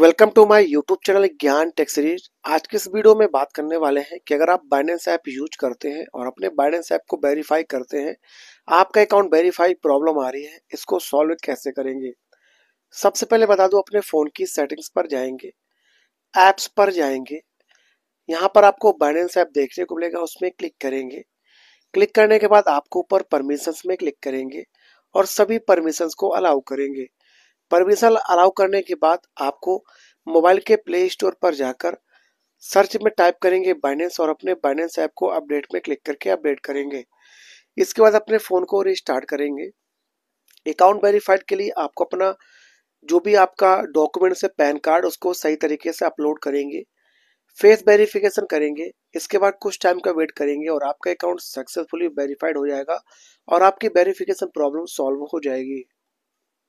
welcome to my YouTube channel Gyan tech series आज के इस वीडियो में बात करने वाले हैं कि अगर आप बाइनेंस ऐप यूज करते हैं और अपने बाइनेंस ऐप को वेरीफाई करते हैं आपका अकाउंट वेरीफाई प्रॉब्लम आ रही है इसको सॉल्व कैसे करेंगे सबसे पहले बता दूं अपने फ़ोन की सेटिंग्स पर जाएंगे ऐप्स पर जाएंगे यहाँ पर आपको बाइनेंस ऐप देखने को मिलेगा उसमें क्लिक करेंगे क्लिक करने के बाद आपको ऊपर परमिशंस में क्लिक करेंगे और सभी परमिशंस को अलाउ करेंगे परमिशन अलाउ करने के बाद आपको मोबाइल के प्ले स्टोर पर जाकर सर्च में टाइप करेंगे बाइनेंस और अपने बाइनेंस ऐप को अपडेट में क्लिक करके अपडेट करेंगे इसके बाद अपने फ़ोन को रिस्टार्ट करेंगे अकाउंट वेरीफाइड के लिए आपको अपना जो भी आपका डॉक्यूमेंट्स है पैन कार्ड उसको सही तरीके से अपलोड करेंगे फेस वेरिफिकेशन करेंगे इसके बाद कुछ टाइम का वेट करेंगे और आपका अकाउंट सक्सेसफुली वेरीफाइड हो जाएगा और आपकी वेरिफिकेशन प्रॉब्लम सॉल्व हो जाएगी